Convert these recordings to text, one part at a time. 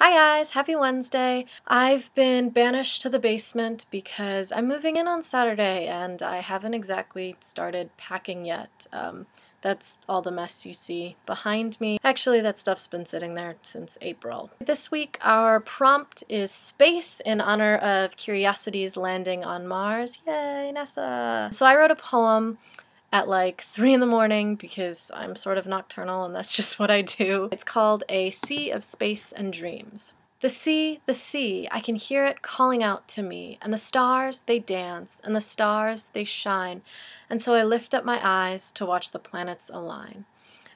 Hi guys, happy Wednesday. I've been banished to the basement because I'm moving in on Saturday and I haven't exactly started packing yet. Um, that's all the mess you see behind me. Actually, that stuff's been sitting there since April. This week, our prompt is space in honor of Curiosity's landing on Mars. Yay, NASA! So I wrote a poem at like 3 in the morning because I'm sort of nocturnal and that's just what I do. It's called A Sea of Space and Dreams. The sea, the sea, I can hear it calling out to me, and the stars they dance, and the stars they shine, and so I lift up my eyes to watch the planets align.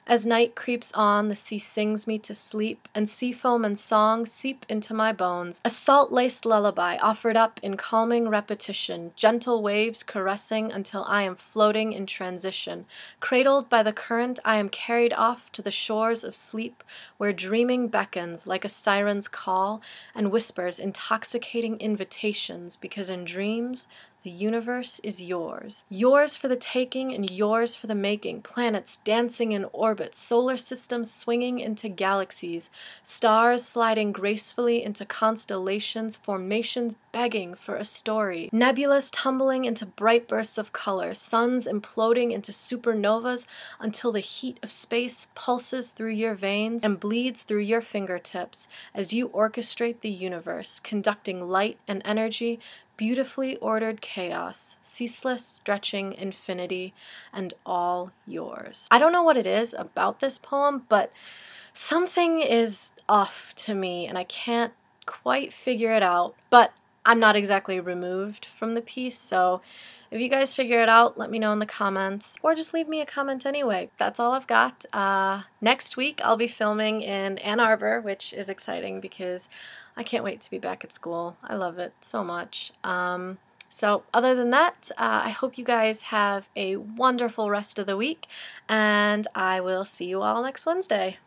As night creeps on, the sea sings me to sleep, and sea foam and song seep into my bones. A salt laced lullaby offered up in calming repetition, gentle waves caressing until I am floating in transition. Cradled by the current, I am carried off to the shores of sleep, where dreaming beckons like a siren's call and whispers intoxicating invitations, because in dreams, the universe is yours. Yours for the taking and yours for the making. Planets dancing in orbit, solar systems swinging into galaxies, stars sliding gracefully into constellations, formations begging for a story, nebulas tumbling into bright bursts of color, suns imploding into supernovas until the heat of space pulses through your veins and bleeds through your fingertips as you orchestrate the universe, conducting light and energy beautifully ordered chaos, ceaseless stretching infinity, and all yours. I don't know what it is about this poem, but something is off to me and I can't quite figure it out, but I'm not exactly removed from the piece, so if you guys figure it out, let me know in the comments, or just leave me a comment anyway. That's all I've got. Uh, next week, I'll be filming in Ann Arbor, which is exciting because I can't wait to be back at school. I love it so much. Um, so other than that, uh, I hope you guys have a wonderful rest of the week, and I will see you all next Wednesday.